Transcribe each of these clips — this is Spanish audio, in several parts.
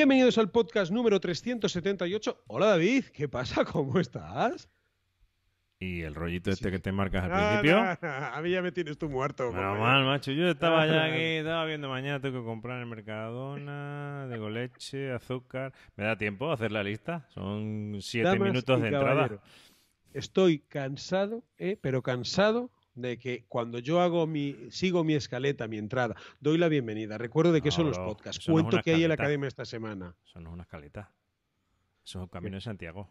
Bienvenidos al podcast número 378. Hola David, ¿qué pasa? ¿Cómo estás? Y el rollito este que te marcas al principio. a mí ya me tienes tú muerto. No, mal, macho. Yo estaba ya aquí, estaba viendo mañana, tengo que comprar en el Mercadona, de leche, azúcar. ¿Me da tiempo a hacer la lista? Son siete minutos de entrada. Estoy cansado, eh, pero cansado de que cuando yo hago mi, sigo mi escaleta, mi entrada, doy la bienvenida. Recuerdo de que son los podcasts. Cuento que hay en la academia esta semana. Son no es una escaleta. Eso es camino de Santiago.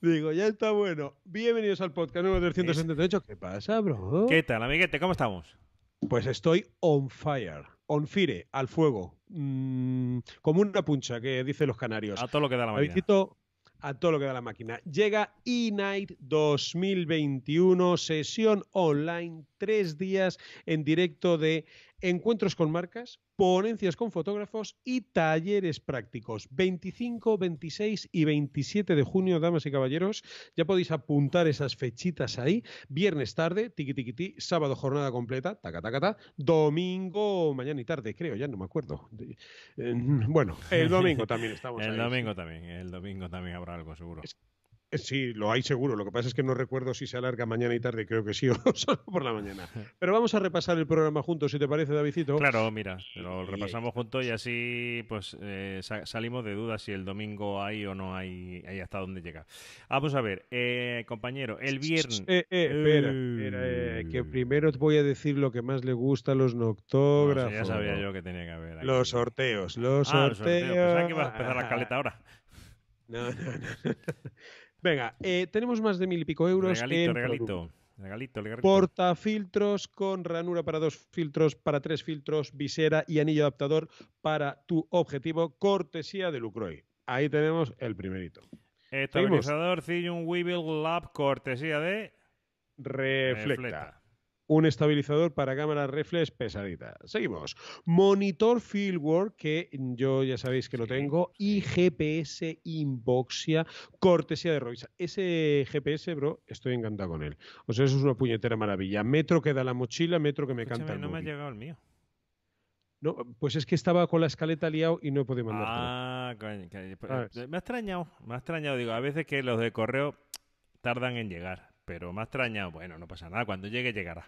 Digo, ya está bueno. Bienvenidos al podcast número 378. ¿Qué pasa, bro? ¿Qué tal, amiguete? ¿Cómo estamos? Pues estoy on fire, on fire, al fuego. Mm, como una puncha que dicen los canarios. A todo lo que da la mañana a todo lo que da la máquina. Llega E-Night 2021, sesión online, tres días en directo de encuentros con marcas, ponencias con fotógrafos y talleres prácticos. 25, 26 y 27 de junio, damas y caballeros. Ya podéis apuntar esas fechitas ahí. Viernes tarde, tiqui tiki sábado jornada completa, taca taca ta, domingo mañana y tarde, creo, ya no me acuerdo. Eh, bueno, el domingo también estamos. el domingo también, el domingo también habrá algo seguro. Eh, sí, lo hay seguro. Lo que pasa es que no recuerdo si se alarga mañana y tarde, creo que sí, o solo por la mañana. Pero vamos a repasar el programa juntos, si te parece, Davidito. Claro, mira, lo repasamos juntos y así pues eh, salimos de dudas si el domingo hay o no hay, Ahí hasta dónde llega. Vamos a ver, eh, compañero, el viernes... espera, que primero te voy a decir lo que más le gusta a los noctógrafos. ya sabía yo que tenía que haber. Los sorteos, los ah, sorteos. que a empezar la caleta ahora. No, no, no. Venga, eh, tenemos más de mil y pico euros. Regalito, regalito. Regalito, regalito. Portafiltros con ranura para dos filtros, para tres filtros, visera y anillo adaptador para tu objetivo, cortesía de Lucroy. Ahí tenemos el primerito. Estabilizador Zillum Weevil Lab, cortesía de Reflecta un estabilizador para cámaras reflex pesadita. Seguimos. Monitor Fieldwork, que yo ya sabéis que lo tengo, y GPS Inboxia, cortesía de Roisa. Ese GPS, bro, estoy encantado con él. O sea, eso es una pues puñetera maravilla. Metro que da la mochila, metro que me encanta canta No me ha llegado el mío. No, pues es que estaba con la escaleta liado y no he podido Ah, coño, coño. Pues, me ha extrañado, me ha extrañado. Digo, a veces que los de correo tardan en llegar pero más extraña, Bueno, no pasa nada, cuando llegue llegará.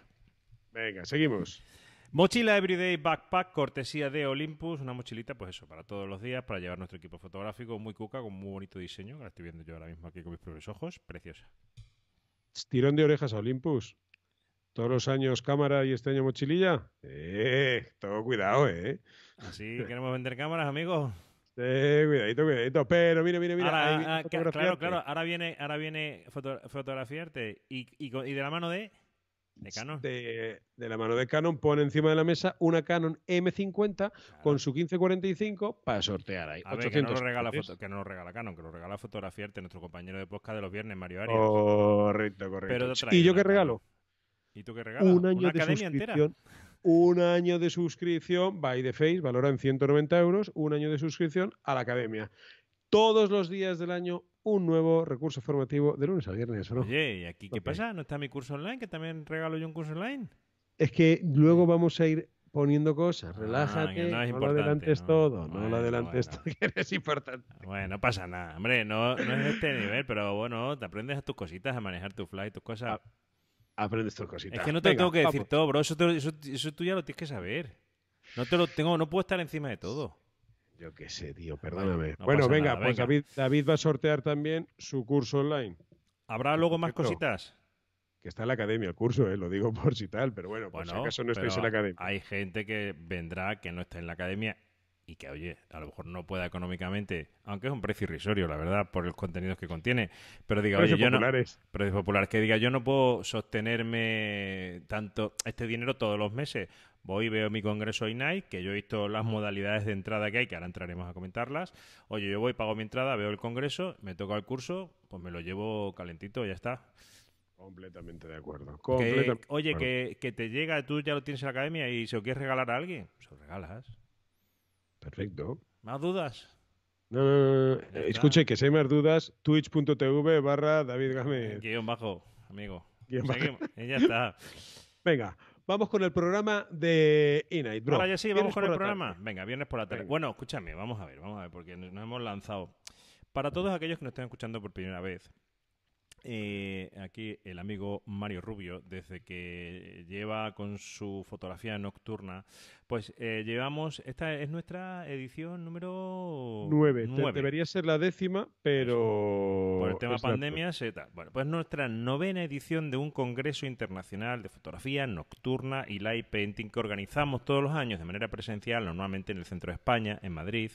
Venga, seguimos. Mochila Everyday Backpack, cortesía de Olympus, una mochilita, pues eso, para todos los días, para llevar nuestro equipo fotográfico, muy cuca, con muy bonito diseño, que la estoy viendo yo ahora mismo aquí con mis propios ojos, preciosa. Tirón de orejas a Olympus. Todos los años cámara y este año mochililla. Eh, todo cuidado, eh. Así queremos vender cámaras, amigos. Eh, cuidadito, cuidadito. Pero mira, mira, mira. Ahora, ah, claro, claro. Ahora viene, ahora viene fotografiarte. Y, de la mano de. Canon. De, la mano de Canon pone encima de la mesa una Canon M50 con su 1545 para sortear ahí. A ver, que, no lo regala que no lo regala Canon, que lo regala Fotografiarte, nuestro compañero de Posca de los viernes, Mario Arias. Correcto, correcto. ¿Y yo qué regalo? ¿Y tú qué regalo? Un año ¿Una de academia suscripción. Entera? un año de suscripción, by the face, valoran 190 euros, un año de suscripción a la academia. Todos los días del año un nuevo recurso formativo de lunes a viernes, ¿no? Oye, ¿y aquí qué pasa? ¿No está mi curso online? Que también regalo yo un curso online. Es que luego vamos a ir poniendo cosas. Ah, Relájate, no, lo adelantes todo, no lo adelantes que es importante. Ah, bueno, no pasa nada, hombre, no, no es este nivel, pero bueno, te aprendes a tus cositas, a manejar tu fly, tus cosas. Ah, Aprende estas cositas. Es que no te lo tengo que decir todo, bro. Eso, tú ya lo tienes que saber. No te lo tengo, no puedo estar encima de todo. Yo qué sé, tío, perdóname. bueno, venga, pues David, va a sortear también su curso online. ¿Habrá luego más cositas? Que está en la academia el curso, eh, lo digo por si tal, pero bueno, por si acaso no estáis en la academia. Hay gente que vendrá que no está en la academia y que, oye, a lo mejor no pueda económicamente, aunque es un precio irrisorio, la verdad, por los contenidos que contiene, pero diga, precios oye, yo Precios populares. Que diga, yo no puedo sostenerme tanto este dinero todos los meses. Voy, veo mi congreso INAI, que yo he visto las modalidades de entrada que hay, que ahora entraremos a comentarlas. Oye, yo voy, pago mi entrada, veo el congreso, me toca el curso, pues me lo llevo calentito, ya está. Completamente de acuerdo. oye, que, que te llega, tú ya lo tienes en la academia y se lo quieres regalar a alguien, se lo regalas. Perfecto. ¿Más dudas? No, no, no. Escuche que si hay más dudas, twitch.tv barra David Game. Guión bajo, amigo. Guión bajo. Y Ya está. Venga, vamos con el programa de Inite, bro. Ahora ya sí, vamos con el programa. Venga, viernes por la tarde. Bueno, escúchame, vamos a ver, vamos a ver, porque nos hemos lanzado. Para todos aquellos que nos estén escuchando por primera vez, eh, aquí el amigo Mario Rubio, desde que lleva con su fotografía nocturna, pues eh, llevamos, esta es nuestra edición número 9. Debería ser la décima, pero... Por el tema pandemia, se tal. Bueno, pues nuestra novena edición de un Congreso Internacional de Fotografía Nocturna y Light Painting que organizamos todos los años de manera presencial, normalmente en el centro de España, en Madrid.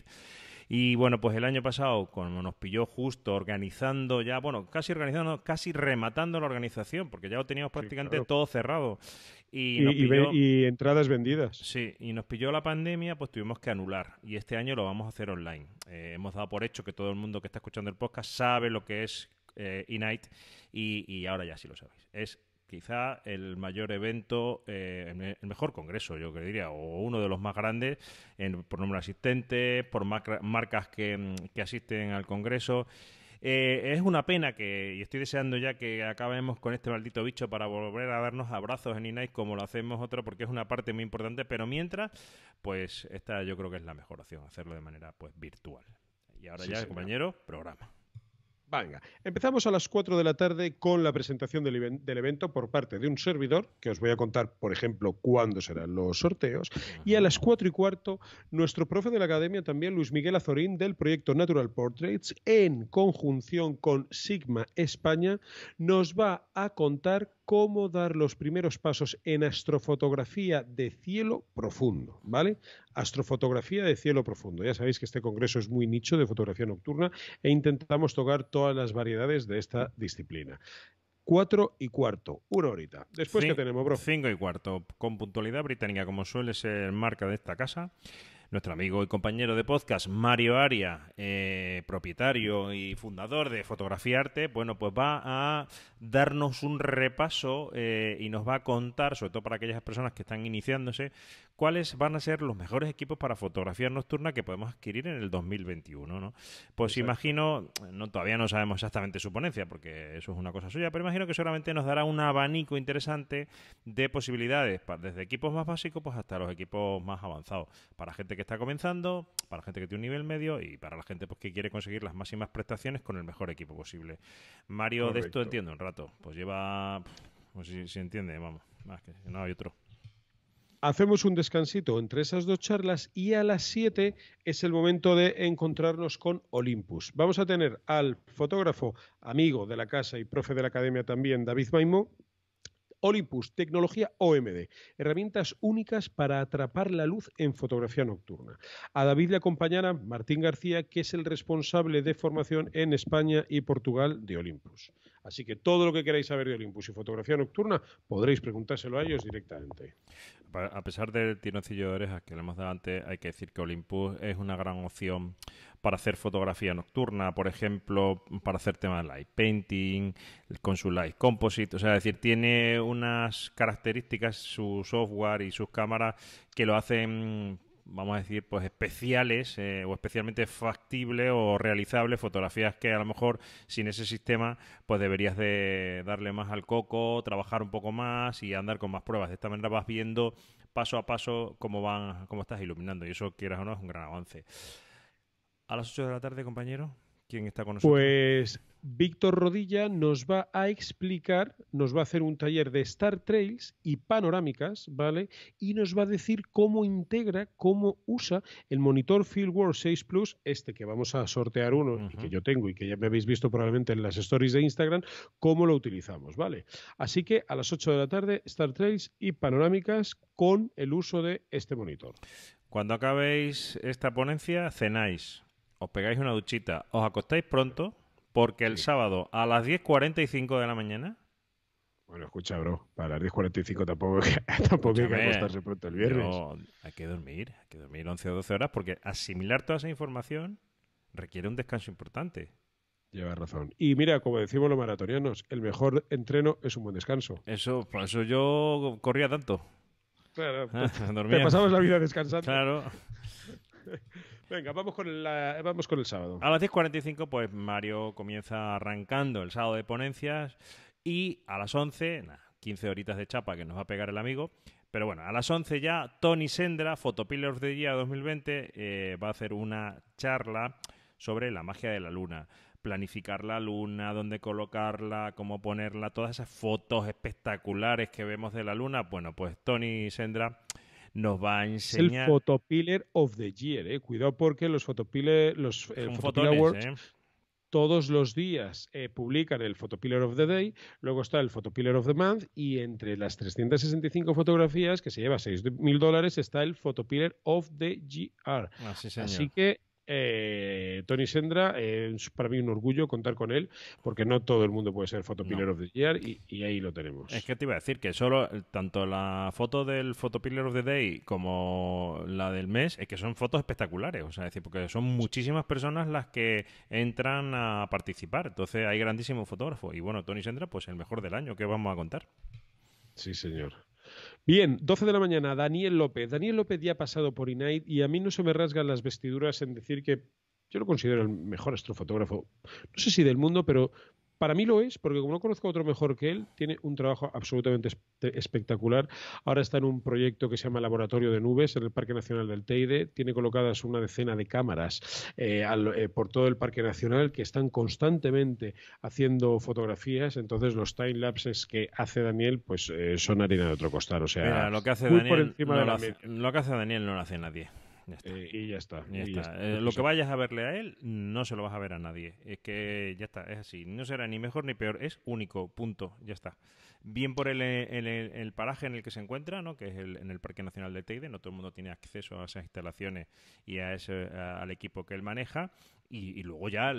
Y bueno, pues el año pasado, cuando nos pilló justo organizando ya, bueno, casi organizando, casi rematando la organización, porque ya lo teníamos prácticamente todo cerrado. Y, entradas vendidas. Sí, y nos pilló la pandemia, pues tuvimos que anular. Y este año lo vamos a hacer online. Eh, hemos dado por hecho que todo el mundo que está escuchando el podcast sabe lo que es eh, night y, y ahora ya sí lo sabéis. Es quizá el mayor evento, eh, el mejor congreso, yo diría, o uno de los más grandes por número de asistentes, por marcas mm, que, asisten al congreso. Eh, es una pena que, y estoy deseando ya que acabemos con este maldito bicho para volver a darnos abrazos en Inais como lo hacemos otro, porque es una parte muy importante, pero mientras, pues esta yo creo que es la mejor opción, hacerlo de manera pues virtual. Y ahora ya, compañero, programa. Venga, empezamos a las 4 de la tarde con la presentación del, evento por parte de un servidor, que os voy a contar, por ejemplo, cuándo serán los sorteos. Y a las 4 y cuarto, nuestro profe de la academia también, Luis Miguel Azorín, del proyecto Natural Portraits, en conjunción con Sigma España, nos va a contar cómo dar los primeros pasos en astrofotografía de cielo profundo, ¿vale? Astrofotografía de cielo profundo. Ya sabéis que este congreso es muy nicho de fotografía nocturna e intentamos tocar todas las variedades de esta disciplina. Cuatro y cuarto, una horita. Después, que tenemos, bro? Cinco y cuarto, con puntualidad británica, como suele ser marca de esta casa nuestro amigo y compañero de podcast, Mario Aria, eh, propietario y fundador de Fotografía Arte, bueno, pues va a darnos un repaso eh, y nos va a contar, sobre todo para aquellas personas que están iniciándose, cuáles van a ser los mejores equipos para fotografía nocturna que podemos adquirir en el 2021, ¿no? Pues imagino, no, todavía no sabemos exactamente su ponencia, porque eso es una cosa suya, pero imagino que solamente nos dará un abanico interesante de posibilidades, desde equipos más básicos pues hasta los equipos más avanzados, para gente que está comenzando, para la gente que tiene un nivel medio y para la gente pues, que quiere conseguir las máximas prestaciones con el mejor equipo posible. Mario de esto entiendo un rato, pues lleva, No pues, si, si entiende, vamos, más que no hay otro. Hacemos un descansito entre esas dos charlas y a las 7 es el momento de encontrarnos con Olympus. Vamos a tener al fotógrafo, amigo de la casa y profe de la academia también, David Maimó. Olympus, tecnología OMD, herramientas únicas para atrapar la luz en fotografía nocturna. A David le acompañará Martín García, que es el responsable de formación en España y Portugal de Olympus. Así que todo lo que queráis saber de Olympus y fotografía nocturna podréis preguntárselo a ellos directamente. A pesar del tironcillo de orejas que le hemos dado antes, hay que decir que Olympus es una gran opción para hacer fotografía nocturna, por ejemplo, para hacer temas light painting, con su light composite, o sea, es decir, tiene unas características su software y sus cámaras que lo hacen vamos a decir, pues especiales eh, o especialmente factibles o realizables, fotografías que a lo mejor sin ese sistema pues deberías de darle más al coco, trabajar un poco más y andar con más pruebas. De esta manera vas viendo paso a paso cómo van, cómo estás iluminando y eso quieras o no es un gran avance. A las 8 de la tarde, compañero, ¿quién está con nosotros? Pues Víctor Rodilla nos va a explicar, nos va a hacer un taller de Star Trails y panorámicas, ¿vale? Y nos va a decir cómo integra, cómo usa el monitor Fieldwork 6 Plus, este que vamos a sortear uno que yo tengo y que ya me habéis visto probablemente en las stories de Instagram, cómo lo utilizamos, ¿vale? Así que a las 8 de la tarde, Star Trails y panorámicas con el uso de este monitor. Cuando acabéis esta ponencia, cenáis os pegáis una duchita, os acostáis pronto, porque el sábado a las 10.45 de la mañana. Bueno, escucha, bro, para las 10.45 tampoco, tampoco hay que acostarse pronto el viernes. No, hay que dormir, hay que dormir 11 o 12 horas, porque asimilar toda esa información requiere un descanso importante. lleva razón. Y mira, como decimos los maratonianos, el mejor entreno es un buen descanso. Eso, por eso yo corría tanto. Claro, te, te pasamos la vida descansando. Claro. Venga, vamos con, el vamos con el sábado. A las 10.45, pues Mario comienza arrancando el sábado de ponencias y a las 11, quince 15 horitas de chapa que nos va a pegar el amigo. Pero bueno, a las 11 ya Tony Sendra, Photopillars de Día 2020, eh, va a hacer una charla sobre la magia de la luna planificar la luna, dónde colocarla, cómo ponerla, todas esas fotos espectaculares que vemos de la luna. Bueno, pues Tony Sendra nos va a enseñar. el Photopiller of the Year, eh, cuidado porque los Photopiller, los eh, ¿eh? todos los días publican el photopiller of the Day, luego está el photopiller of the Month y entre las 365 fotografías que se lleva 6.000 dólares está el photopiller of the GR. Ah, Así que eh, Tony Sendra, eh, es para mí un orgullo contar con él, porque no todo el mundo puede ser Photopiller of the Year y, ahí lo tenemos. Es que te iba a decir que solo eh, tanto la foto del Photopiller of the Day como la del mes, es que son fotos espectaculares, o sea, decir, porque son muchísimas personas las que entran a participar, entonces hay grandísimos fotógrafos y bueno, Tony Sendra, pues el mejor del año, ¿qué vamos a contar? Sí, señor. Bien, 12 de la mañana, Daniel López. Daniel López ya ha pasado por INAID y a mí no se me rasgan las vestiduras en decir que yo lo considero el mejor astrofotógrafo, no sé si del mundo, pero para mí lo es, porque como no conozco a otro mejor que él, tiene un trabajo absolutamente espectacular. Ahora está en un proyecto que se llama Laboratorio de Nubes en el Parque Nacional del Teide. Tiene colocadas una decena de cámaras eh, eh, por todo el Parque Nacional que están constantemente haciendo fotografías. Entonces los time lapses que hace Daniel pues eh, son harina de otro costal. O sea, lo que hace lo que hace Daniel no lo hace nadie. Eh, y ya está. Eh, lo que vayas a verle a él, no se lo vas a ver a nadie. Es que ya está, es así. No será ni mejor ni peor, es único, punto, ya está. Bien por el, paraje en el que se encuentra, ¿no? que es en el Parque Nacional de Teide, no todo el mundo tiene acceso a esas instalaciones y a ese, al equipo que él maneja. Y, luego ya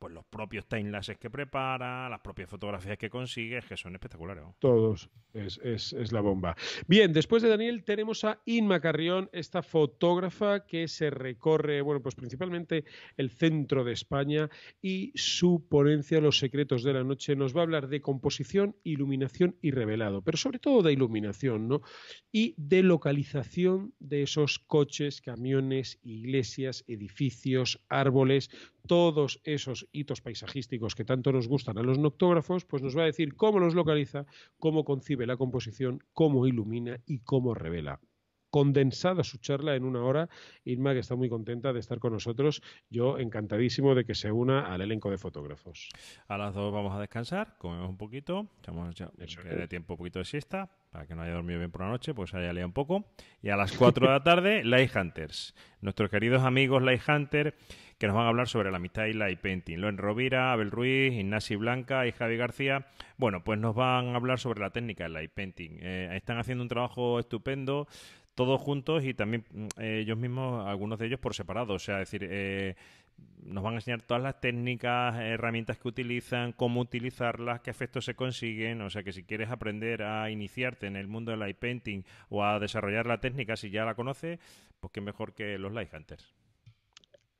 pues los propios timelapses que prepara, las propias fotografías que consigue, que son espectaculares. Todos, es, es, la bomba. Bien, después de Daniel tenemos a Inma Carrión, esta fotógrafa que se recorre, bueno, pues principalmente el centro de España y su ponencia Los secretos de la noche nos va a hablar de composición, iluminación y revelado, pero sobre todo de iluminación, ¿no? Y de localización de esos coches, camiones, iglesias, edificios, árboles todos esos hitos paisajísticos que tanto nos gustan a los noctógrafos, pues nos va a decir cómo los localiza, cómo concibe la composición, cómo ilumina y cómo revela condensada su charla en una hora. Irma, que está muy contenta de estar con nosotros. Yo encantadísimo de que se una al elenco de fotógrafos. A las dos vamos a descansar, comemos un poquito, echamos ya de tiempo un poquito de siesta, para que no haya dormido bien por la noche, pues haya leído un poco. Y a las cuatro de la tarde, Light Hunters. Nuestros queridos amigos Light Hunter que nos van a hablar sobre la amistad y Light Painting. Loen Rovira, Abel Ruiz, Ignasi Blanca y Javi García, bueno, pues nos van a hablar sobre la técnica del Light Painting. Eh, están haciendo un trabajo estupendo todos juntos y también mm, eh, ellos mismos, algunos de ellos por separado. O sea, decir, eh, nos van a enseñar todas las técnicas, herramientas que utilizan, cómo utilizarlas, qué efectos se consiguen. O sea, que si quieres aprender a iniciarte en el mundo del light painting o a desarrollar la técnica, si ya la conoces, pues qué mejor que los light hunters.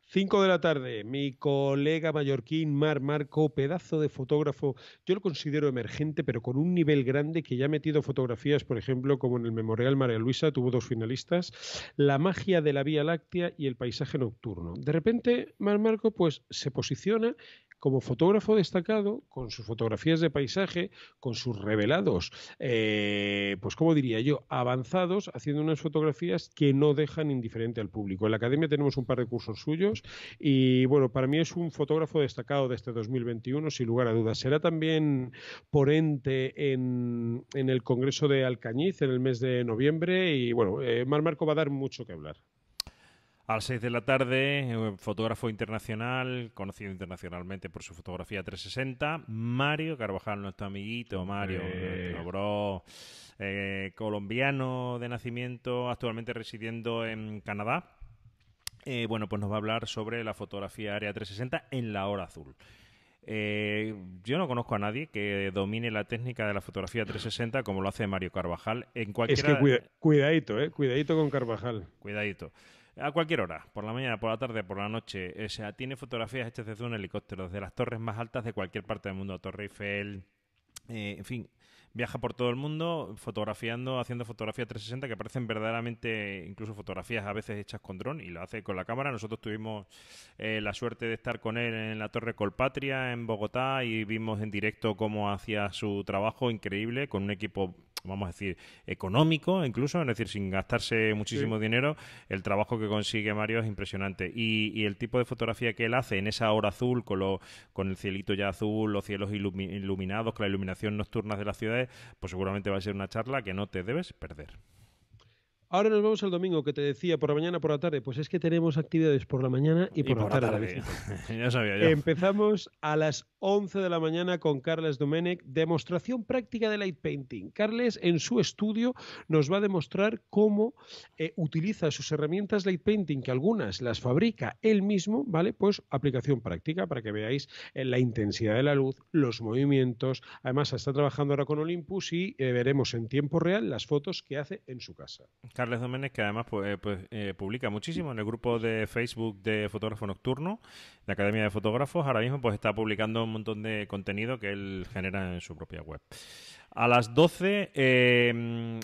5 de la tarde, mi colega mallorquín Mar Marco, pedazo de fotógrafo, yo lo considero emergente, pero con un nivel grande que ya ha metido fotografías, por ejemplo, como en el Memorial María Luisa, tuvo dos finalistas, La magia de la Vía Láctea y El paisaje nocturno. De repente, Mar Marco pues se posiciona como fotógrafo destacado, con sus fotografías de paisaje, con sus revelados, eh, pues como diría yo, avanzados, haciendo unas fotografías que no dejan indiferente al público. En la academia tenemos un par de cursos suyos y bueno, para mí es un fotógrafo destacado de este 2021, sin lugar a dudas. Será también ponente en, en el Congreso de Alcañiz en el mes de noviembre y bueno, eh, Mar Marco va a dar mucho que hablar. A las 6 de la tarde, eh, fotógrafo internacional, conocido internacionalmente por su fotografía 360, Mario Carvajal, nuestro amiguito Mario, eh, colombiano de nacimiento, actualmente residiendo en Canadá. Eh, bueno, pues nos va a hablar sobre la fotografía área 360 en la hora azul. yo no conozco a nadie que domine la técnica de la fotografía 360 como lo hace Mario Carvajal en cualquier. Es que cuidadito, eh, cuidadito con Carvajal. Cuidadito a cualquier hora, por la mañana, por la tarde, por la noche. O sea, tiene fotografías hechas desde un helicóptero, desde las torres más altas de cualquier parte del mundo, Torre Eiffel, eh, en fin, viaja por todo el mundo fotografiando, haciendo fotografías 360 que parecen verdaderamente, incluso fotografías a veces hechas con dron y lo hace con la cámara. Nosotros tuvimos eh, la suerte de estar con él en la Torre Colpatria en Bogotá y vimos en directo cómo hacía su trabajo increíble con un equipo vamos a decir, económico incluso, es decir, sin gastarse muchísimo dinero, el trabajo que consigue Mario es impresionante. Y, el tipo de fotografía que él hace en esa hora azul, con, el cielito ya azul, los cielos iluminados, con la iluminación nocturna de las ciudades, pues seguramente va a ser una charla que no te debes perder. Ahora nos vamos al domingo, que te decía, por la mañana, por la tarde. Pues es que tenemos actividades por la mañana y por, la tarde. ya sabía yo. Empezamos a las 11 de la mañana con Carles Domenech, demostración práctica de light painting. Carles, en su estudio, nos va a demostrar cómo eh, utiliza sus herramientas light painting, que algunas las fabrica él mismo, ¿vale? Pues aplicación práctica para que veáis eh, la intensidad de la luz, los movimientos. Además, está trabajando ahora con Olympus y eh, veremos en tiempo real las fotos que hace en su casa. Carles Doménez, que además pues, eh, pues eh, publica muchísimo en el grupo de Facebook de Fotógrafo Nocturno, de Academia de Fotógrafos. Ahora mismo pues está publicando un montón de contenido que él genera en su propia web. A las 12, em,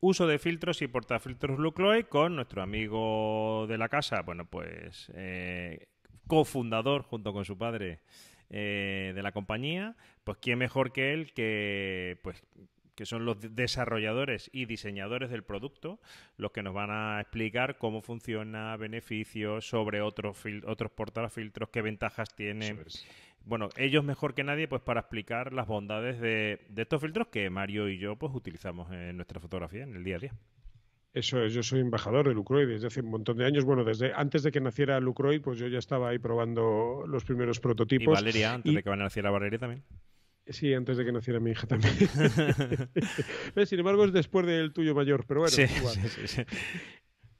uso de filtros y portafiltros Lucloy con nuestro amigo de la casa, bueno, pues eh, cofundador junto con su padre. de la compañía, pues quién mejor que él que pues que son los desarrolladores y diseñadores del producto, los que nos van a explicar cómo funciona, beneficios, sobre otros, otros portafiltros, qué ventajas tiene. Bueno, ellos mejor que nadie, pues para explicar las bondades de, de estos filtros que Mario y yo pues utilizamos en nuestra fotografía, en el día a día. Eso yo soy embajador de Lucroid desde hace un montón de años. Bueno, desde antes de que naciera Lucroid, pues yo ya estaba ahí probando los primeros prototipos. Y Valeria, antes de que naciera Valeria también. Sí, antes de que naciera mi hija también. Sin embargo, es después del tuyo mayor, pero bueno. Sí, Sí, sí,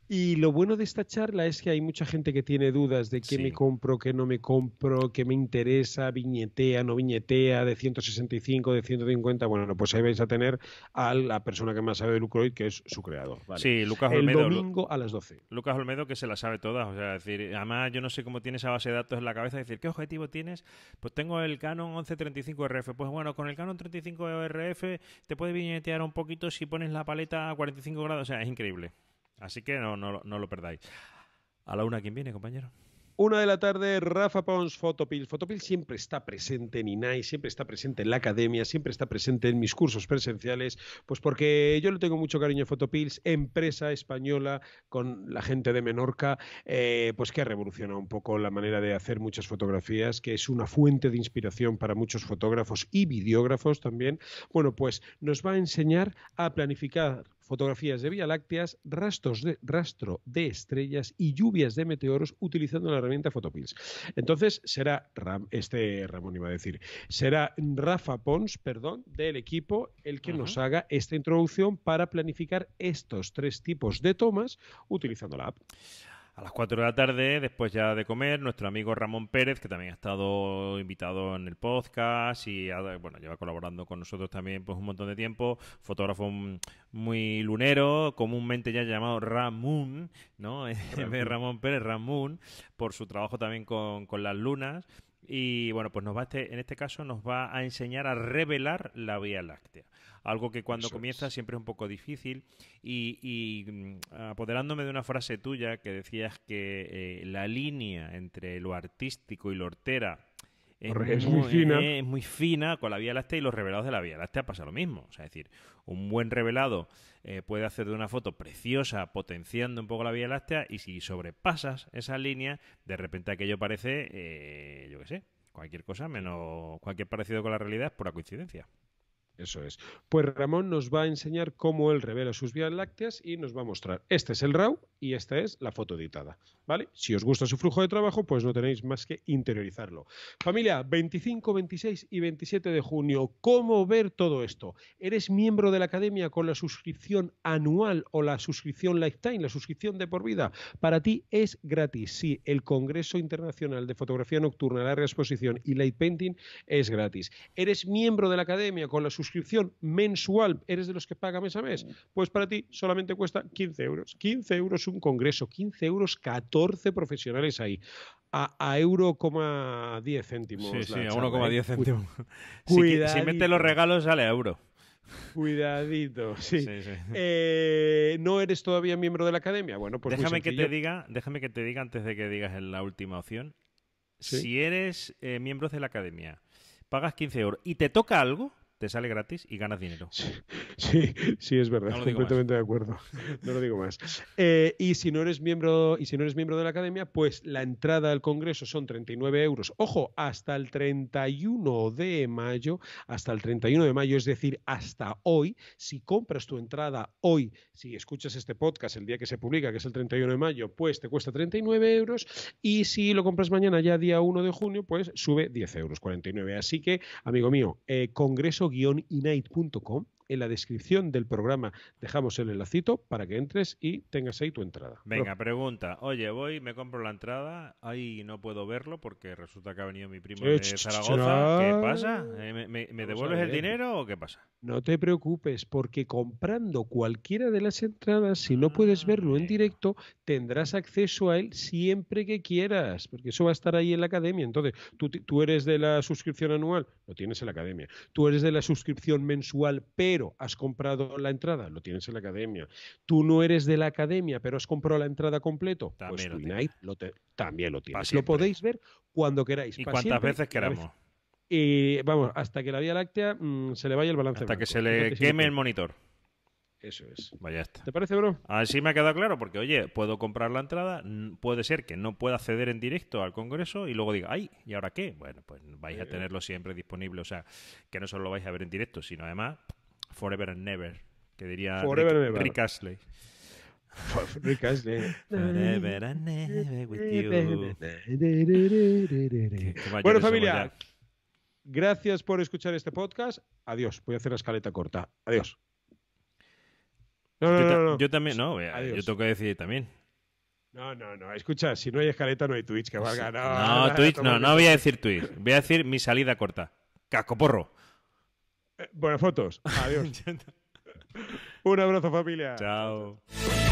y lo bueno de esta charla es que hay mucha gente que tiene dudas de qué me compro, qué no me compro, qué me interesa, viñetea, no viñetea, de 165, de 150. Bueno, pues ahí vais a tener a la persona que más sabe de Lucroid, que es su creador. Sí, Lucas Olmedo. El domingo a las 12. Lucas Olmedo que se la sabe todas. O sea, decir, además yo no sé cómo tiene esa base de datos en la cabeza. decir, ¿qué objetivo tienes? Pues tengo el Canon 1135RF. Pues bueno, con el Canon 35RF te puede viñetear un poquito si pones la paleta a 45 grados. O sea, es increíble. Así que no, no, lo perdáis. A la una, ¿quién viene, compañero? Una de la tarde, Rafa Pons, Fotopil. Fotopil siempre está presente en INAI, siempre está presente en la academia, siempre está presente en mis cursos presenciales, pues porque yo le tengo mucho cariño a Fotopil, empresa española con la gente de Menorca, eh, pues que ha revolucionado un poco la manera de hacer muchas fotografías, que es una fuente de inspiración para muchos fotógrafos y videógrafos también. Bueno, pues nos va a enseñar a planificar fotografías de Vía Lácteas, rastros de, rastro de estrellas y lluvias de meteoros utilizando la herramienta Photopills. Entonces será este Ramón iba a decir, será Rafa Pons, perdón, del equipo el que nos haga esta introducción para planificar estos tres tipos de tomas utilizando la app a las 4 de la tarde, después ya de comer, nuestro amigo Ramón Pérez, que también ha estado invitado en el podcast y bueno, lleva colaborando con nosotros también pues un montón de tiempo, fotógrafo muy lunero, comúnmente ya llamado Ramón, ¿no? Ramón, Pérez, Ramón, por su trabajo también con, con las lunas. Y bueno, pues nos va este, en este caso nos va a enseñar a revelar la Vía Láctea algo que cuando comienza siempre es un poco difícil. Y, mm, apoderándome de una frase tuya que decías que eh, la línea entre lo artístico y lo hortera es, muy, fina. Eh, es, muy fina con la Vía Láctea y los revelados de la Vía Láctea pasa lo mismo. es decir, un buen revelado eh, puede hacer de una foto preciosa, potenciando un poco la Vía Láctea, y si sobrepasas esa línea, de repente aquello parece, yo qué sé, cualquier cosa, menos cualquier parecido con la realidad es pura coincidencia. Eso es. Pues Ramón nos va a enseñar cómo él revela sus vías lácteas y nos va a mostrar. Este es el RAW y esta es la foto editada. ¿Vale? Si os gusta su flujo de trabajo, pues no tenéis más que interiorizarlo. Familia, 25, 26 y 27 de junio, ¿cómo ver todo esto? ¿Eres miembro de la academia con la suscripción anual o la suscripción lifetime, la suscripción de por vida? Para ti es gratis. Sí, el Congreso Internacional de Fotografía Nocturna, la Exposición y Light Painting es gratis. ¿Eres miembro de la academia con la suscripción suscripción mensual, eres de los que paga mes a mes, pues para ti solamente cuesta 15 euros. 15 euros un congreso, 15 euros 14 profesionales ahí. A, a euro, 10 céntimos. Sí, a 1,10 ¿eh? céntimos. Si, si metes los regalos sale a euro. Cuidadito, sí. Eh, ¿No eres todavía miembro de la academia? Bueno, pues déjame que te diga, déjame que te diga antes de que digas la última opción. Si eres eh, miembro de la academia, pagas 15 euros y te toca algo, te sale gratis y ganas dinero. Sí, sí, es verdad, completamente de acuerdo. No lo digo más. Eh, y si no eres miembro, y si no eres miembro de la academia, pues la entrada al Congreso son 39 euros. Ojo, hasta el 31 de mayo, hasta el 31 de mayo, es decir, hasta hoy, si compras tu entrada hoy, si escuchas este podcast el día que se publica, que es el 31 de mayo, pues te cuesta 39 euros. Y si lo compras mañana, ya día 1 de junio, pues sube 10 euros, 49. Así que, amigo mío, eh, Congreso guion inaid.com en la descripción del programa dejamos el enlacito para que entres y tengas ahí tu entrada. Venga, pregunta. Oye, voy, me compro la entrada, ahí no puedo verlo porque resulta que ha venido mi primo de Zaragoza. ¿Qué pasa? ¿Eh, ¿Me, devuelves el dinero o qué pasa? No te preocupes, porque comprando cualquiera de las entradas, si no ah, puedes verlo en directo, tendrás acceso a él siempre que quieras, porque eso va a estar ahí en la academia. Entonces, tú eres de la suscripción anual, lo tienes en la academia. Tú eres de la suscripción mensual, pero pero has comprado la entrada, lo tienes en la academia. Tú no eres de la academia, pero has comprado la entrada completo, también pues lo, también lo tienes. Lo podéis ver cuando queráis. Y cuántas veces queramos. Y vamos, hasta que la Vía Láctea mm, se le vaya el balance. Hasta que se le queme el monitor. Eso es. Vaya está. ¿Te parece, bro? Así me ha quedado claro, porque oye, puedo comprar la entrada, puede ser que no pueda acceder en directo al Congreso y luego diga, ay, ¿y ahora qué? Bueno, pues vais a eh, eh. tenerlo siempre disponible, o sea, que no solo lo vais a ver en directo, sino además Forever and Never, que diría Rick, Rick Astley. Forever and Never with you. Bueno, familia. Gracias por escuchar este podcast. Adiós. Voy a hacer la escaleta corta. Adiós. No, yo, también, no, yo tengo que decir también. No, no, no. Escucha, si no hay escaleta, no hay Twitch, que valga. No, no Twitch, no, no voy a decir Twitch. Voy a decir mi salida corta. Cascoporro. Eh, buenas fotos. Adiós. Un abrazo, familia. Chao.